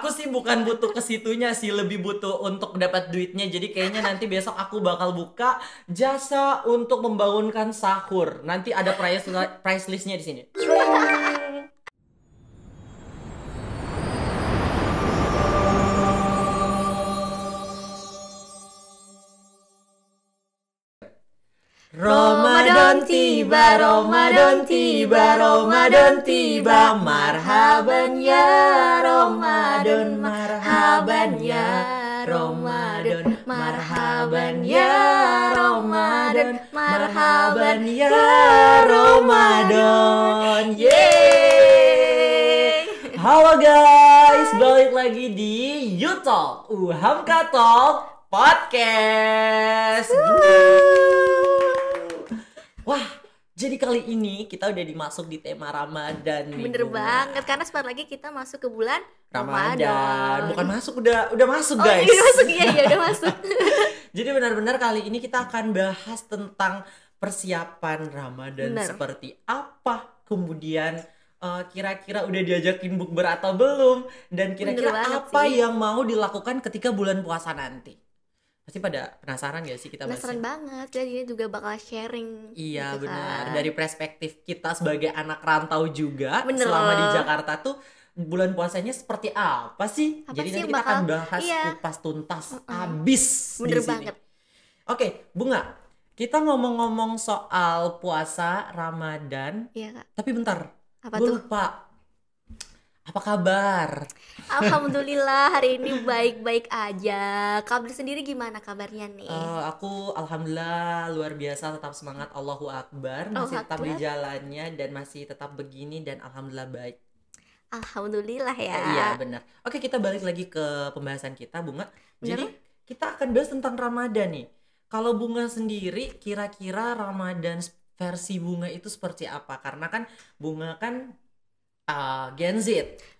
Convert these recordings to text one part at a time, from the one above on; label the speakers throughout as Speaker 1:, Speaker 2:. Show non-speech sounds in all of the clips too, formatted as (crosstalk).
Speaker 1: aku sih bukan butuh ke situnya sih, lebih butuh untuk dapat duitnya. Jadi kayaknya nanti besok aku bakal buka jasa untuk membangunkan sahur. Nanti ada price price listnya di sini.
Speaker 2: (laughs)
Speaker 1: tiba, Ramadan tiba, Ramadan tiba, marhaban
Speaker 2: ya Ramadan, marhaban ya Ramadan, marhaban ya Ramadan, marhaban ya
Speaker 1: Ramadan. ye Halo guys, balik lagi di YouTube Uham Talk Podcast. Wah, jadi kali ini kita udah dimasuk di tema Ramadan nih. Bener banget
Speaker 2: karena sebentar lagi kita masuk ke bulan
Speaker 1: Ramadan. Ramadan. Bukan masuk udah udah masuk oh, guys. Iya, udah masuk iya iya udah masuk. (laughs) (laughs) Jadi benar-benar kali ini kita akan bahas tentang persiapan Ramadan Bener. seperti apa. Kemudian kira eh, kira-kira udah diajakin bukber atau belum dan kira-kira apa sih. yang mau dilakukan ketika bulan puasa nanti pasti pada penasaran gak sih kita penasaran bahasnya?
Speaker 2: banget jadi ini juga bakal sharing iya gitu benar kan? dari
Speaker 1: perspektif kita sebagai anak rantau juga bener. selama di Jakarta tuh bulan puasanya seperti apa sih apa jadi sih nanti bakal, akan bahas iya. kupas tuntas uh -uh. abis bener di sini. banget oke bunga kita ngomong-ngomong soal puasa Ramadan iya, Kak. tapi bentar apa gue lupa apa kabar? Alhamdulillah
Speaker 2: hari ini baik-baik aja. Kabar sendiri gimana kabarnya nih?
Speaker 1: Uh, aku alhamdulillah luar biasa tetap semangat Allahu Akbar, masih Allah tetap di jalannya dan masih tetap begini dan alhamdulillah baik.
Speaker 2: Alhamdulillah ya. Eh, iya benar.
Speaker 1: Oke kita balik lagi ke pembahasan kita Bunga. Jadi kita akan bahas tentang Ramadan nih. Kalau Bunga sendiri kira-kira Ramadan versi Bunga itu seperti apa? Karena kan Bunga kan uh, Gen Z.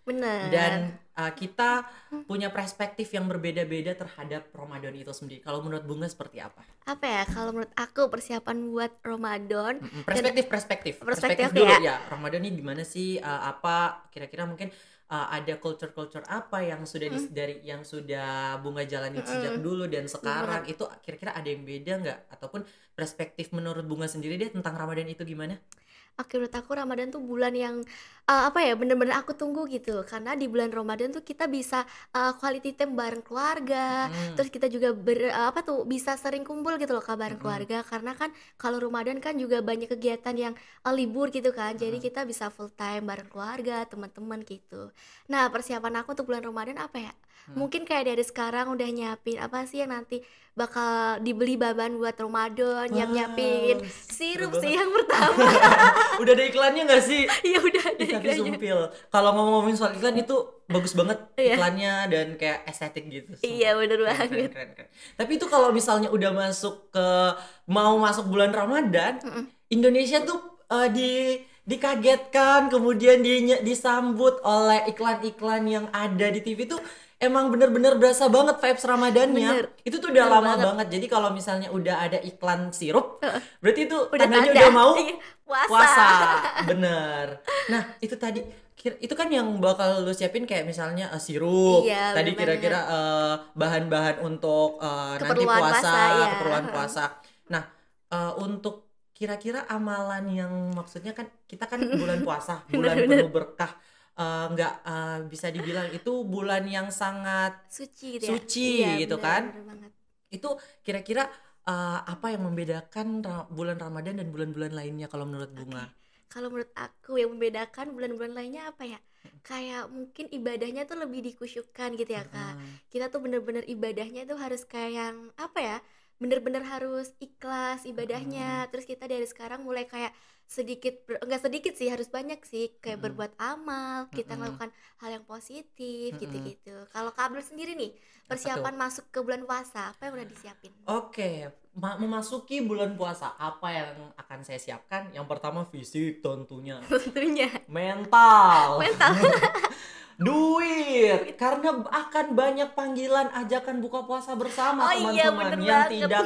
Speaker 2: Benar. Dan
Speaker 1: uh, kita punya perspektif yang berbeda-beda terhadap Ramadan itu sendiri. Kalau menurut Bunga seperti apa?
Speaker 2: Apa ya? Kalau menurut aku persiapan buat Ramadan mm
Speaker 1: perspektif, perspektif perspektif ya. dulu ya. Ramadan ini gimana sih? Uh, apa kira-kira mungkin uh, ada culture-culture apa yang sudah di, dari yang sudah bunga jalani hmm. sejak dulu dan sekarang hmm. itu kira-kira ada yang beda nggak ataupun perspektif menurut bunga sendiri dia tentang Ramadan itu gimana?
Speaker 2: Oke, menurut aku Ramadan tuh bulan yang uh, apa ya bener-bener aku tunggu gitu karena di bulan Ramadan tuh kita bisa uh, quality time bareng keluarga hmm. terus kita juga ber, uh, apa tuh bisa sering kumpul gitu loh kabar hmm. keluarga karena kan kalau Ramadan kan juga banyak kegiatan yang uh, libur gitu kan hmm. jadi kita bisa full time bareng keluarga teman-teman gitu nah persiapan aku untuk bulan Ramadan apa ya Hmm. mungkin kayak dari sekarang udah nyiapin apa sih yang nanti bakal dibeli baban buat Ramadan, nyiap-nyiapin sirup sih yang pertama. (laughs) udah ada
Speaker 1: iklannya gak sih? (laughs) Iya udah ada Ih, iklannya. sumpil. Kalau ngomong-ngomongin soal iklan itu bagus banget iya. iklannya dan kayak estetik gitu. so, Iya bener banget. Keren, keren, keren. Tapi itu kalau misalnya udah masuk ke mau masuk bulan Ramadan, Indonesia tuh uh, di dikagetkan kemudian di disambut oleh iklan-iklan yang ada di TV tuh emang bener-bener berasa banget vibes Ramadannya. Bener. Itu tuh udah bener lama banget. banget. Jadi kalau misalnya udah ada iklan sirup, berarti itu udah tandanya tanda. udah mau iya,
Speaker 2: puasa. puasa.
Speaker 1: Bener. Nah, itu tadi itu kan yang bakal lu siapin kayak misalnya uh, sirup iya, tadi kira-kira uh, bahan-bahan untuk uh, keperluan nanti puasa, puasa ya. keperluan puasa. Nah, uh, untuk kira-kira amalan yang maksudnya kan kita kan (laughs) bulan puasa, bulan penuh berkah Eh, nggak uh, uh, bisa dibilang (laughs) itu bulan yang sangat
Speaker 2: suci gitu, ya? suci iya, gitu kan banget.
Speaker 1: itu kira-kira uh, apa yang membedakan ra bulan Ramadan dan bulan-bulan lainnya kalau menurut bunga okay.
Speaker 2: kalau menurut aku yang membedakan bulan-bulan lainnya apa ya kayak mungkin ibadahnya tuh lebih dikusyukkan gitu ya kak kita tuh bener-bener ibadahnya tuh harus kayak yang apa ya bener-bener harus ikhlas ibadahnya hmm. terus kita dari sekarang mulai kayak sedikit enggak sedikit sih harus banyak sih kayak hmm. berbuat amal kita hmm. melakukan hal yang positif hmm. gitu-gitu kalau kabel sendiri nih persiapan masuk ke bulan puasa apa yang udah disiapin
Speaker 1: oke okay. memasuki bulan puasa apa yang akan saya siapkan yang pertama fisik tentunya (laughs) tentunya mental mental (laughs) duit karena akan banyak panggilan ajakan buka puasa bersama teman-teman oh, iya, yang tidak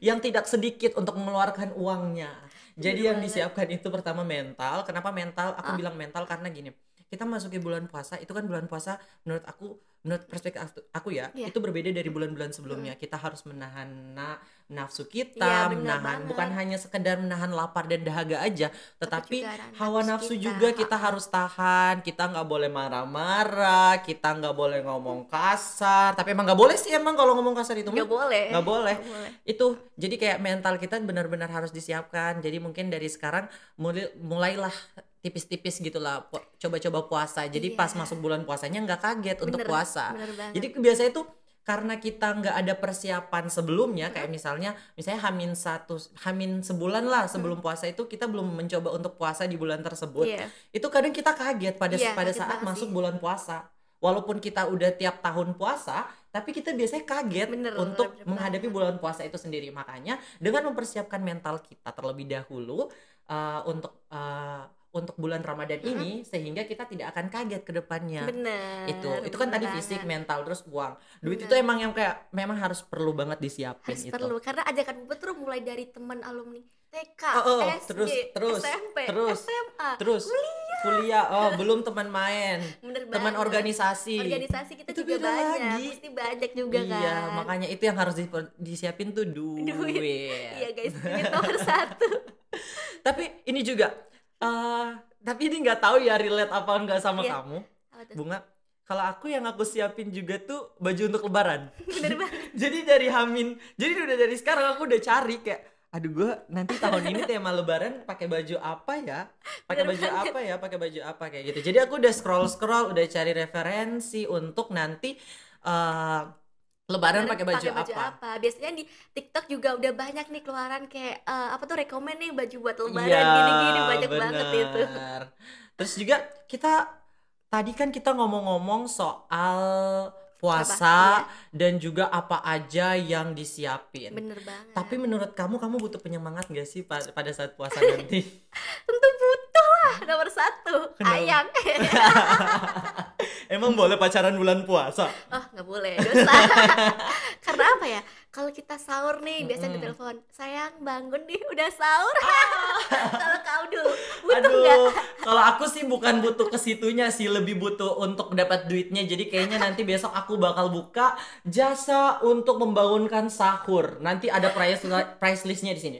Speaker 1: yang tidak sedikit untuk mengeluarkan uangnya. Jadi bener yang disiapkan itu pertama mental. Kenapa mental? Aku ah. bilang mental karena gini. Kita masuki bulan puasa, itu kan bulan puasa menurut aku menurut perspektif aku ya, yeah. itu berbeda dari bulan-bulan sebelumnya. Iya. Kita harus menahan nafsu kita, ya, menahan banget. bukan hanya sekedar menahan lapar dan dahaga aja, tetapi hawa nafsu kita. juga kita harus tahan. Kita nggak boleh marah-marah, kita nggak boleh ngomong kasar. Tapi emang nggak boleh sih emang kalau ngomong kasar itu nggak boleh. Nggak boleh. boleh. Itu jadi kayak mental kita benar-benar harus disiapkan. Jadi mungkin dari sekarang mulai, mulailah tipis-tipis gitulah coba-coba puasa. Jadi yeah. pas masuk bulan puasanya nggak kaget bener, untuk puasa. jadi biasanya itu karena kita nggak ada persiapan sebelumnya kayak misalnya misalnya hamin satu hamin sebulan lah sebelum hmm. puasa itu kita belum mencoba untuk puasa di bulan tersebut yeah. itu kadang kita kaget pada yeah, pada saat masih. masuk bulan puasa walaupun kita udah tiap tahun puasa tapi kita biasanya kaget bener, untuk bener, bener, menghadapi bener. bulan puasa itu sendiri makanya dengan mempersiapkan mental kita terlebih dahulu uh, untuk uh, untuk bulan Ramadan -hmm. ini sehingga kita tidak akan kaget ke depannya. Benar. Itu itu kan tadi fisik, mental, terus uang. Duit bener. itu emang yang kayak memang harus perlu banget disiapin harus itu. perlu
Speaker 2: karena ajakan betul mulai dari teman alumni TK, oh, oh, oh SD, terus, terus, SMP, terus, SMA, terus,
Speaker 1: kuliah. kuliah. Oh, belum teman main.
Speaker 2: (laughs) teman organisasi. Organisasi kita itu juga banyak, lagi. mesti banyak juga iya, kan. Iya,
Speaker 1: makanya itu yang harus disiapin tuh duit. duit. iya guys, duit
Speaker 2: nomor satu.
Speaker 1: (laughs) Tapi ini juga Uh, tapi ini nggak tahu ya relate apa enggak sama yeah. kamu. Bunga, kalau aku yang aku siapin juga tuh baju untuk lebaran. (laughs) Bener banget. (laughs) jadi dari Hamin, jadi udah dari sekarang aku udah cari kayak aduh gue nanti tahun ini tema lebaran pakai baju apa ya pakai baju apa ya pakai baju apa kayak gitu jadi aku udah scroll scroll udah cari referensi untuk nanti uh, Lebaran pakai baju, baju apa?
Speaker 2: apa? Biasanya di TikTok juga udah banyak nih keluaran kayak uh, apa tuh rekomend nih baju buat lebaran iya, gini-gini ya, banyak bener. banget itu.
Speaker 1: Terus juga kita tadi kan kita ngomong-ngomong soal puasa apa? Iya. dan juga apa aja yang disiapin. Bener banget. Tapi menurut kamu kamu butuh penyemangat gak sih pada saat puasa nanti? (laughs) Tentu butuh
Speaker 2: Wah, (laughs) nomor satu, Kenapa? ayang.
Speaker 1: (laughs) Emang boleh pacaran bulan puasa?
Speaker 2: Oh, nggak boleh, dosa. (laughs) Karena apa ya? Kalau kita sahur nih, biasanya ditelepon, sayang bangun nih, udah sahur. Ah. kalau kau dulu,
Speaker 1: butuh nggak kalau aku sih bukan butuh ke situnya sih, lebih butuh untuk dapat duitnya. Jadi kayaknya nanti besok aku bakal buka jasa untuk membangunkan sahur. Nanti ada price price listnya di sini.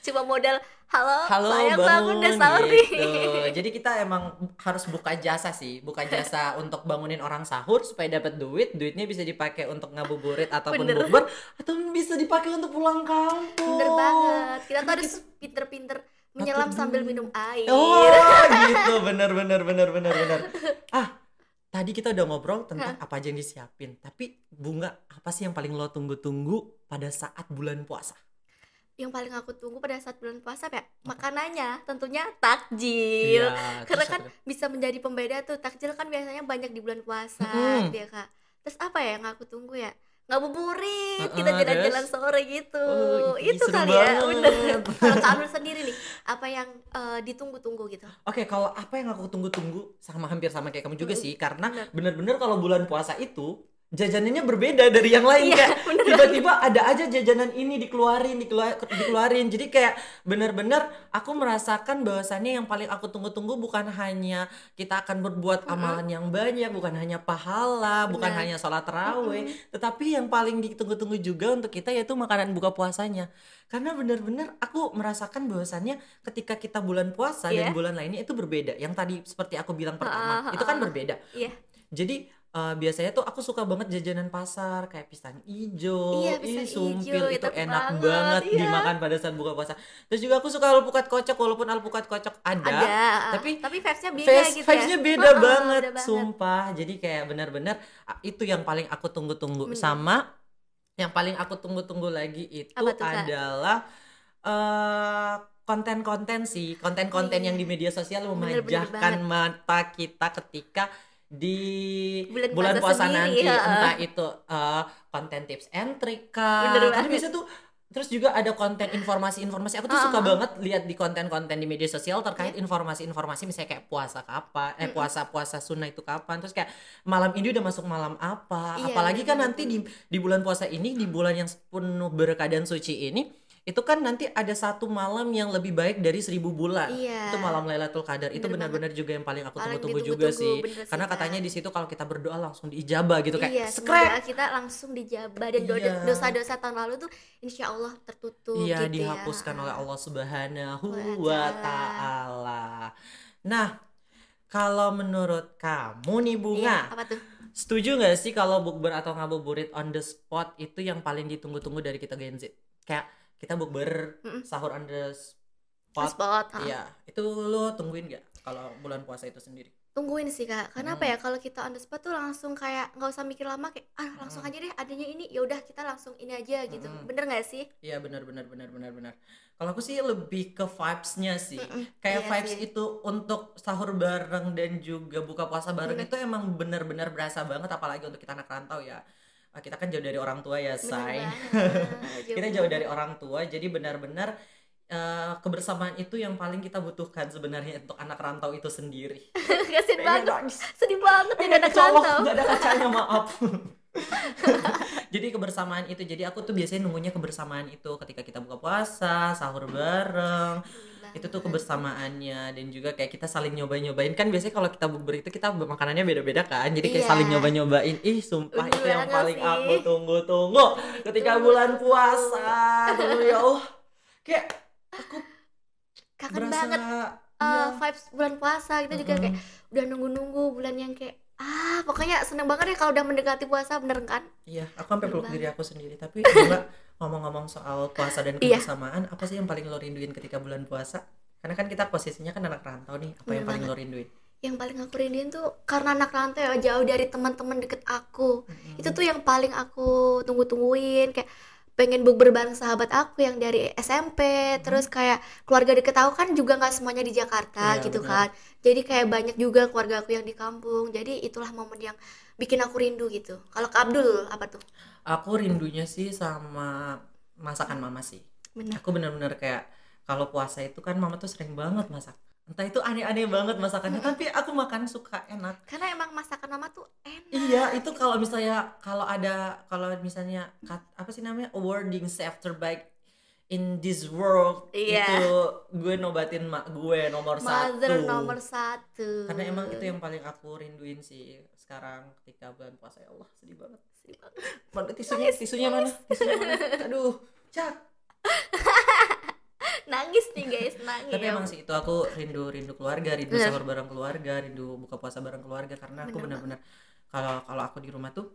Speaker 2: Cuma modal halo, halo sayang bangun, bangun deh sahur gitu.
Speaker 1: Jadi kita emang harus buka jasa sih, buka jasa (laughs) untuk bangunin orang sahur supaya dapat duit, duitnya bisa dipakai untuk ngabuburit ataupun bubur
Speaker 2: atau bisa dipakai untuk pulang kampung. Bener banget. Kita tuh harus pinter-pinter menyelam Atau... sambil minum air. Oh, (laughs) gitu. Bener
Speaker 1: bener bener bener bener. Ah, tadi kita udah ngobrol tentang apa aja yang disiapin. Tapi bunga, apa sih yang paling lo tunggu-tunggu pada saat bulan puasa?
Speaker 2: yang paling aku tunggu pada saat bulan puasa ya makanannya tentunya takjil ya, (laughs) karena kan ada. bisa menjadi pembeda tuh takjil kan biasanya banyak di bulan puasa hmm. ya kak terus apa ya yang aku tunggu ya ngabuburit uh, uh, kita jalan-jalan sore gitu oh, itu kali ya bener kalau kamu sendiri nih apa yang uh, ditunggu-tunggu gitu oke
Speaker 1: okay, kalau apa yang aku tunggu-tunggu sama hampir sama kayak kamu juga hmm. sih karena bener-bener kalau bulan puasa itu jajanannya berbeda dari yang lain iya, kayak (laughs) tiba-tiba ada aja jajanan ini dikeluarin dikeluarin, dikeluarin jadi kayak bener-bener aku merasakan bahwasannya yang paling aku tunggu-tunggu bukan hanya kita akan berbuat amalan yang banyak bukan hanya pahala bukan hanya sholat terawih mm -hmm. tetapi yang paling ditunggu-tunggu juga untuk kita yaitu makanan buka puasanya karena bener-bener aku merasakan bahwasannya ketika kita bulan puasa yeah. dan iya. bulan lainnya itu berbeda yang tadi seperti aku bilang pertama uh, uh, uh, itu kan berbeda yeah. jadi uh, biasanya tuh aku suka banget jajanan pasar kayak pisang ijo, iya, pisang ih, sumpil ijo, itu, enak banget, banget iya. dimakan pada saat buka puasa. Terus juga aku suka alpukat kocok walaupun alpukat kocok ada, ada ah, ah.
Speaker 2: tapi tapi vibes-nya beda vibes, gitu vibes ya. (laughs) beda, oh, banget, beda banget, sumpah.
Speaker 1: Jadi kayak benar-benar itu yang paling aku tunggu-tunggu hmm. sama yang paling aku tunggu-tunggu lagi itu tuh, adalah uh, konten-konten sih, konten-konten iya. yang di media sosial memanjakan mata kita ketika di bulan, bulan puasa, sendiri, nanti ya. entah itu uh, tips and trick kah tapi bisa tuh terus juga ada konten informasi-informasi aku tuh uh-huh. suka banget lihat di konten-konten di media sosial terkait iya. informasi-informasi misalnya kayak puasa kapan eh puasa puasa sunnah itu kapan terus kayak malam ini udah masuk malam apa iya, apalagi kan nanti di di bulan puasa ini di bulan yang penuh berkah dan suci ini itu kan nanti ada satu malam yang lebih baik dari seribu bulan iya. itu malam Lailatul Qadar itu benar-benar juga yang paling aku tunggu-tunggu juga sih karena katanya kan? di situ kalau kita berdoa langsung diijabah gitu kayak iya,
Speaker 2: kita langsung diijabah dan iya. dosa-dosa tahun lalu tuh insya Allah tertutup iya gitu ya. dihapuskan
Speaker 1: ya. oleh Allah Subhanahu wa taala nah kalau menurut kamu nih bunga iya, apa tuh setuju nggak sih kalau bukber atau ngabuburit on the spot itu yang paling ditunggu-tunggu dari kita Gen Z kayak kita bukber mm -mm. sahur under spot,
Speaker 2: spot iya
Speaker 1: itu lo tungguin gak kalau bulan puasa itu sendiri
Speaker 2: tungguin sih kak karena hmm. apa ya hmm. kalau kita on the spot tuh langsung kayak nggak usah mikir lama kayak ah langsung hmm. aja deh adanya ini ya udah kita langsung ini aja gitu hmm. bener nggak sih
Speaker 1: iya bener bener bener bener bener kalau aku sih lebih ke vibesnya sih mm kayak iya vibes sih. itu untuk sahur bareng dan juga buka puasa bareng hmm. itu emang bener bener berasa banget apalagi untuk kita anak rantau ya Ah, kita kan jauh dari orang tua ya say (laughs) kita jauh dari orang tua jadi benar-benar Uh, kebersamaan itu yang paling kita butuhkan sebenarnya untuk anak rantau itu sendiri.
Speaker 2: (laughs) Kasian banget. Sedih banget ya anak rantau. Gak ada kacanya, (laughs)
Speaker 1: maaf. jadi kebersamaan itu. Jadi aku tuh biasanya nunggunya kebersamaan itu ketika kita buka puasa, sahur bareng itu tuh kebersamaannya dan juga kayak kita saling nyoba nyobain kan biasanya kalau kita bukber itu kita makanannya beda beda kan jadi kayak yeah. saling nyoba nyobain ih sumpah Udah itu yang paling sih. aku tunggu tunggu ketika bulan puasa aduh ya allah
Speaker 2: kayak aku kangen berasa, banget uh, ya. vibes bulan puasa kita gitu, juga mm kayak udah nunggu nunggu bulan yang kayak ah pokoknya seneng banget ya kalau udah mendekati puasa bener kan
Speaker 1: iya aku sampai peluk diri aku sendiri tapi (laughs) enggak ngomong-ngomong soal puasa dan iya. kebersamaan, iya. apa sih yang paling lo rinduin ketika bulan puasa? Karena kan kita posisinya kan anak rantau nih, apa Bener yang iya paling banget. lo rinduin?
Speaker 2: Yang paling aku rinduin tuh karena anak rantau ya jauh dari teman-teman deket aku. Mm -hmm. Itu tuh yang paling aku tunggu-tungguin kayak pengen bukber bareng sahabat aku yang dari SMP hmm. terus kayak keluarga deket aku kan juga nggak semuanya di Jakarta ya, gitu bener. kan jadi kayak banyak juga keluarga aku yang di kampung jadi itulah momen yang bikin aku rindu gitu kalau ke Abdul apa tuh
Speaker 1: aku rindunya sih sama masakan mama sih bener. aku bener-bener kayak kalau puasa itu kan mama tuh sering banget masak entah itu aneh-aneh banget masakannya hmm. tapi aku makan suka enak
Speaker 2: karena emang masakan mama tuh
Speaker 1: enak iya itu kalau misalnya kalau ada kalau misalnya kat, apa sih namanya awarding chef terbaik in this world yeah. itu gue nobatin mak gue nomor Mother satu nomor satu karena emang itu yang paling aku rinduin sih sekarang ketika bulan puasa ya Allah sedih banget sedih banget
Speaker 2: mana tisunya tisunya mana tisunya mana (laughs) aduh cak nangis nih guys nangis tapi emang sih
Speaker 1: itu aku rindu rindu keluarga rindu sahur bareng keluarga rindu buka puasa bareng keluarga karena aku benar-benar kalau kalau aku di rumah tuh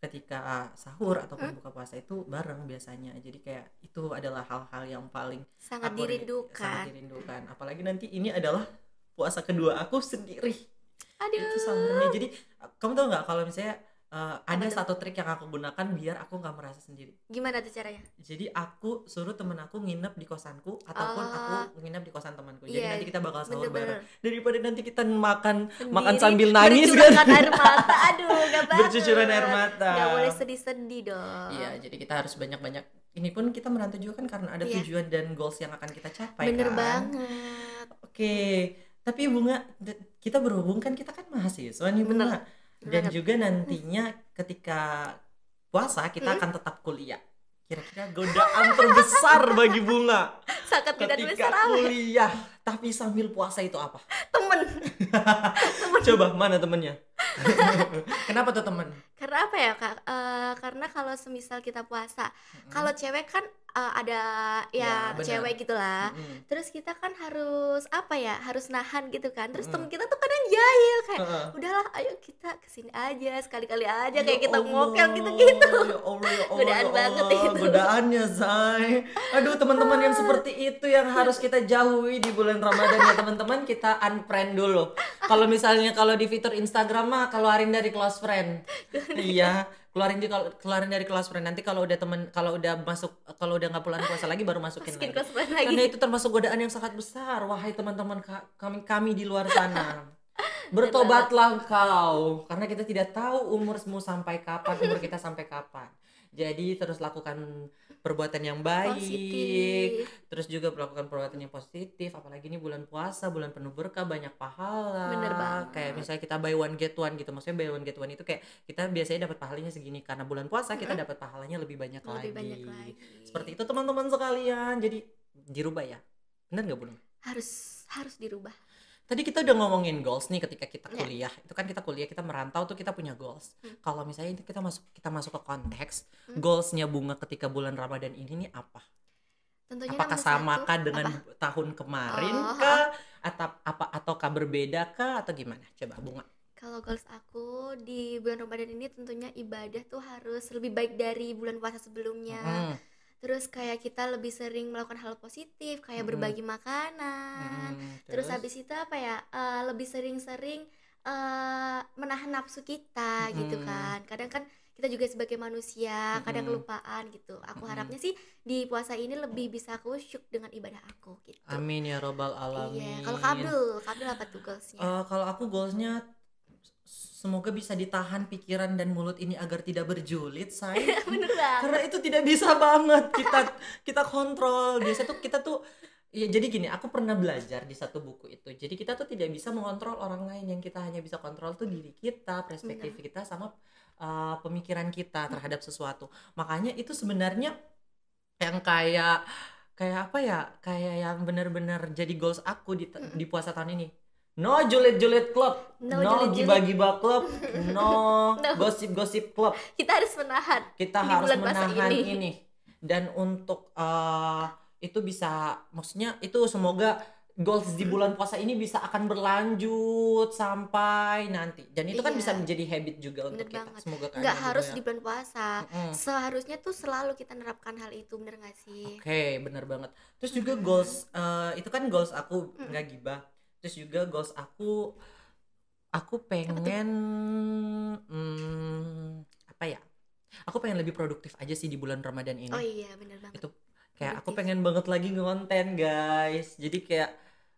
Speaker 1: ketika ah, sahur hmm? ataupun hmm? buka puasa itu bareng biasanya jadi kayak itu adalah hal-hal yang paling
Speaker 2: sangat dirindukan sangat
Speaker 1: dirindukan apalagi nanti ini adalah puasa kedua aku sendiri
Speaker 2: Aduh. itu sanggupnya jadi
Speaker 1: kamu tau nggak kalau misalnya uh, ada satu trik yang aku gunakan biar aku nggak merasa sendiri.
Speaker 2: Gimana tuh caranya?
Speaker 1: Jadi aku suruh temen aku nginep di kosanku
Speaker 2: ataupun uh,
Speaker 1: aku nginep di kosan temanku. Jadi iya, nanti kita bakal sahur bener -bener. bareng. Daripada nanti kita makan sendiri, makan sambil nangis kan. air mata.
Speaker 2: Aduh, gak (laughs) banget. Bercucuran air
Speaker 1: mata. Gak boleh
Speaker 2: sedih-sedih dong. Iya, jadi kita
Speaker 1: harus banyak-banyak ini pun kita merantau juga kan karena ada iya. tujuan dan goals yang akan kita capai Bener kan. banget. Oke. Okay. Tapi Bunga kita berhubung kan kita kan mahasiswa nih Bunga. Bener dan juga nantinya ketika puasa kita hmm? akan tetap kuliah kira-kira godaan (laughs) terbesar bagi bunga
Speaker 2: sangat tidak besar kuliah
Speaker 1: tapi sambil puasa itu apa
Speaker 2: temen, (laughs)
Speaker 1: temen. coba mana temennya (laughs) kenapa tuh temen
Speaker 2: karena apa ya kak uh, karena kalau semisal kita puasa mm-hmm. kalau cewek kan uh, ada ya, ya cewek gitulah mm-hmm. terus kita kan harus apa ya harus nahan gitu kan terus mm-hmm. temen kita tuh kadang jahil kayak uh-huh. udahlah ayo kita kesini aja sekali-kali aja ya kayak kita ngokel gitu-gitu ya ya ya banget itu
Speaker 1: godaannya say aduh teman-teman yang seperti itu yang harus kita jauhi di bulan Ramadan ya teman-teman kita unfriend dulu kalau misalnya kalau di fitur Instagram mah keluarin dari close friend (laughs) (laughs) iya keluarin di keluarin dari kelas friend nanti kalau udah temen kalau udah masuk kalau udah nggak pulang puasa lagi baru masukin Masukin lagi. kelas friend lagi karena itu termasuk godaan yang sangat besar wahai teman-teman kami kami di luar sana (laughs) bertobatlah kau karena kita tidak tahu umurmu sampai kapan umur kita sampai kapan jadi terus lakukan perbuatan yang baik, positif. terus juga melakukan perbuatan yang positif. Apalagi ini bulan puasa, bulan penuh berkah, banyak pahala. Bener banget. Kayak misalnya kita buy one get one gitu, maksudnya buy one get one itu kayak kita biasanya dapat pahalanya segini karena bulan puasa kita dapat pahalanya lebih banyak lebih lagi. Banyak lagi. Seperti itu teman-teman sekalian. Jadi dirubah ya, benar nggak belum?
Speaker 2: Harus harus dirubah
Speaker 1: tadi kita udah ngomongin goals nih ketika kita iya. kuliah itu kan kita kuliah kita merantau tuh kita punya goals hmm. kalau misalnya itu kita masuk kita masuk ke konteks hmm. goalsnya bunga ketika bulan ramadan ini nih apa
Speaker 2: Tentunya apakah sama kah dengan apa?
Speaker 1: tahun kemarin oh. kah atau apa ataukah berbeda kah atau gimana coba bunga
Speaker 2: kalau goals aku di bulan ramadan ini tentunya ibadah tuh harus lebih baik dari bulan puasa sebelumnya hmm terus kayak kita lebih sering melakukan hal positif kayak hmm. berbagi makanan hmm, terus? terus habis itu apa ya uh, lebih sering-sering uh, menahan nafsu kita hmm. gitu kan kadang kan kita juga sebagai manusia hmm. kadang kelupaan gitu aku hmm. harapnya sih di puasa ini lebih bisa khusyuk dengan ibadah aku gitu
Speaker 1: amin ya robbal alamin iya kalau kabel
Speaker 2: kabel apa tuh goalsnya uh,
Speaker 1: kalau aku goalsnya Semoga bisa ditahan pikiran dan mulut ini agar tidak berjulit, saya. (laughs) Karena itu tidak bisa banget kita kita kontrol. Biasa tuh kita tuh ya jadi gini, aku pernah belajar di satu buku itu. Jadi kita tuh tidak bisa mengontrol orang lain yang kita hanya bisa kontrol tuh diri kita, perspektif Bener. Iya. kita sama uh, pemikiran kita terhadap sesuatu. Makanya itu sebenarnya yang kayak kayak apa ya? Kayak yang benar-benar jadi goals aku di, di puasa tahun ini No julid-julid club. No, no giba-giba club. (laughs) No gosip-gosip club. Kita harus menahan. Kita harus menahan ini. ini. Dan untuk uh, itu bisa maksudnya itu semoga goals di bulan puasa ini bisa akan berlanjut sampai nanti. Dan itu kan iya. kan bisa menjadi habit juga bener untuk kita. Banget. Semoga kan. Gak ya, harus ya. di bulan
Speaker 2: puasa. Mm-hmm. Seharusnya tuh selalu kita nerapkan hal itu, bener gak sih? Oke,
Speaker 1: okay, bener banget. Terus juga mm-hmm. goals uh, itu kan goals aku nggak mm-hmm. gibah terus juga goals aku aku pengen hmm, apa ya aku pengen lebih produktif aja sih di bulan Ramadan ini oh iya bener banget itu kayak aku pengen banget lagi ngonten guys jadi kayak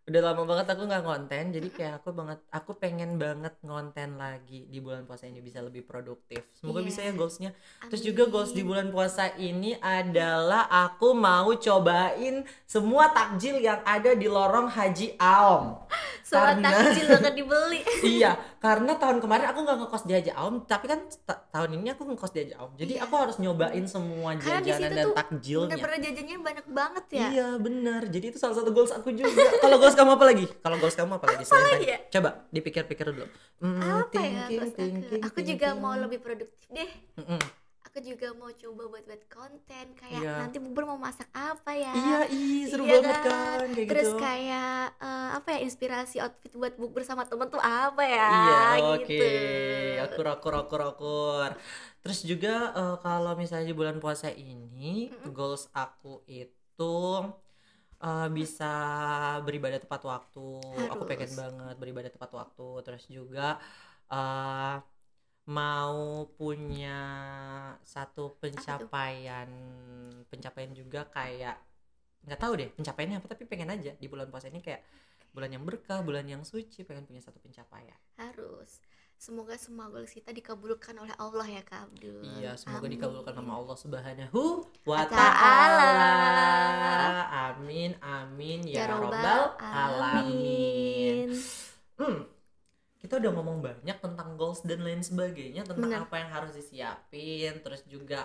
Speaker 1: udah lama banget aku nggak konten jadi kayak aku banget aku pengen banget ngonten lagi di bulan puasa ini bisa lebih produktif semoga yeah. bisa ya goalsnya Amin. terus juga goals di bulan puasa ini adalah aku mau cobain semua takjil yang ada di lorong Haji Aom soal takjil
Speaker 2: kecil dibeli. (laughs) iya,
Speaker 1: karena tahun kemarin aku gak ngekos di Haji Aum tapi kan tahun ini aku ngekos di Haji Aum Jadi iya. aku harus nyobain semua jajan jajanan dan takjilnya. Karena
Speaker 2: jajannya banyak banget ya. Iya,
Speaker 1: bener Jadi itu salah satu goals aku juga. Kalau goals kamu apa lagi? Kalau goals kamu apa lagi? Apa lagi ya? Coba dipikir-pikir dulu.
Speaker 2: Hmm, apa thinking, ya? Thinking, aku. Thinking, aku juga mau lebih produktif deh. Mm -mm aku juga mau coba buat buat konten kayak yeah. nanti bubur mau masak apa ya iya iya seru iya banget kan, kan? Kayak terus gitu. kayak uh, apa ya inspirasi outfit buat bubur sama temen tuh apa ya iya oke gitu.
Speaker 1: akur akur akur akur terus juga uh, kalau misalnya di bulan puasa ini mm -hmm. goals aku itu uh, bisa beribadah tepat waktu. Harus. Aku pengen banget beribadah tepat waktu. Terus juga uh, mau punya satu pencapaian pencapaian juga kayak nggak tahu deh pencapaiannya apa tapi pengen aja di bulan puasa ini kayak bulan yang berkah bulan yang suci pengen punya satu pencapaian
Speaker 2: harus semoga semua goal kita dikabulkan oleh Allah ya kak Abdul iya semoga amin. dikabulkan sama
Speaker 1: Allah subhanahu wa taala amin amin ya, ya robbal alamin, alamin. Hmm kita udah ngomong banyak tentang goals dan lain sebagainya tentang Bener. apa yang harus disiapin terus juga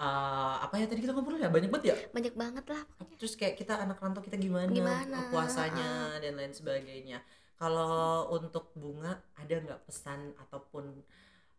Speaker 1: uh, apa ya tadi kita ngobrol ya banyak banget ya banyak banget lah pokoknya. terus kayak kita anak rantau kita gimana, gimana? puasanya uh. dan lain sebagainya kalau untuk bunga ada nggak pesan ataupun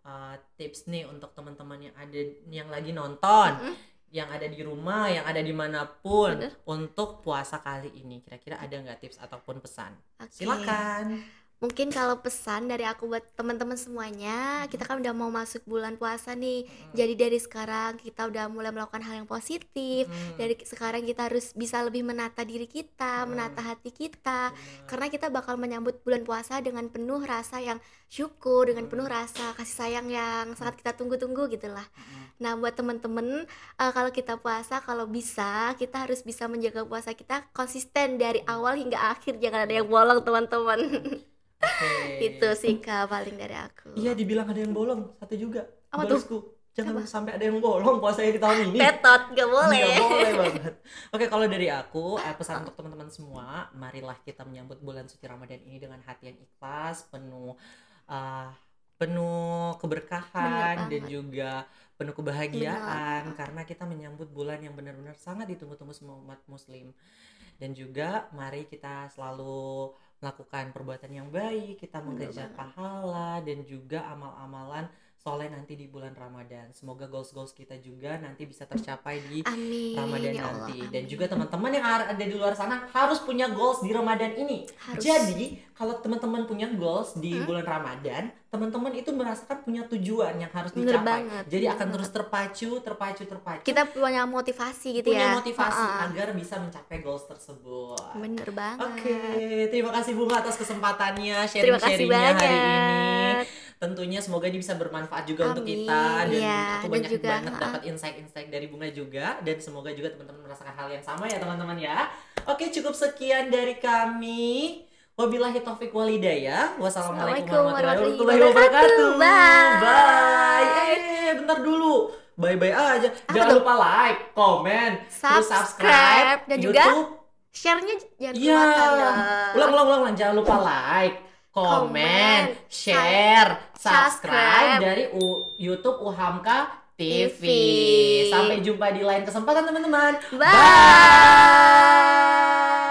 Speaker 1: uh, tips nih untuk teman-teman yang ada yang lagi nonton hmm yang ada di rumah yang ada dimanapun Bener. untuk puasa kali ini kira-kira ada nggak tips ataupun pesan
Speaker 2: okay. silakan mungkin kalau pesan dari aku buat teman-teman semuanya, hmm. kita kan udah mau masuk bulan puasa nih. Hmm. Jadi dari sekarang kita udah mulai melakukan hal yang positif. Hmm. Dari sekarang kita harus bisa lebih menata diri kita, hmm. menata hati kita. Hmm. Karena kita bakal menyambut bulan puasa dengan penuh rasa yang syukur, dengan penuh mm-hmm. rasa kasih sayang yang sangat kita tunggu-tunggu gitulah. Hmm. Nah, buat teman-teman uh, kalau kita puasa kalau bisa kita harus bisa menjaga puasa kita konsisten dari mm-hmm. awal hingga akhir. Jangan ada yang bolong, teman-teman. Mm-hmm okay. itu sih kak paling dari aku
Speaker 1: iya dibilang ada yang bolong satu juga apa tuh jangan sampai ada yang bolong puasanya di tahun ini tetot
Speaker 2: gak boleh gak boleh (laughs)
Speaker 1: banget oke kalau dari aku eh, pesan untuk teman-teman semua marilah kita menyambut bulan suci ramadan ini dengan hati yang ikhlas penuh uh, penuh keberkahan dan juga penuh kebahagiaan karena kita menyambut bulan yang benar-benar sangat ditunggu-tunggu semua umat muslim dan juga mari kita selalu melakukan perbuatan yang baik kita mengejar pahala dan juga amal-amalan soleh nanti di bulan Ramadan. Semoga goals-goals kita juga nanti bisa tercapai di amin, Ramadan ya nanti. Amin. Dan juga teman-teman yang ada di luar sana harus punya goals di Ramadan ini. Harus. Jadi, kalau teman-teman punya goals di hmm? bulan Ramadan, teman-teman itu merasakan punya tujuan yang harus dicapai. banget. Jadi bener akan banget. terus terpacu, terpacu, terpacu.
Speaker 2: Kita punya motivasi gitu punya ya. Punya motivasi uh -uh.
Speaker 1: agar bisa mencapai goals tersebut.
Speaker 2: Bener banget. Oke, okay. terima
Speaker 1: kasih Bu atas kesempatannya sharing-sharingnya hari ini tentunya semoga ini bisa bermanfaat juga Amin. untuk kita dan ya, aku banyak juga, banget dapat insight-insight dari bunga juga dan semoga juga teman-teman merasakan hal yang sama ya teman-teman ya oke cukup sekian dari kami wabillahi taufik walidaya wassalamualaikum warahmatullahi wabarakatuh bye, bye. eh bentar dulu bye bye aja jangan tuh? lupa like comment
Speaker 2: subscribe, terus subscribe dan YouTube. juga share-nya jangan iya. ya. lupa ulang ulang
Speaker 1: ulang jangan lupa like komen, share, subscribe dari U YouTube Uhamka TV. Sampai jumpa di lain kesempatan teman-teman.
Speaker 2: Bye. Bye.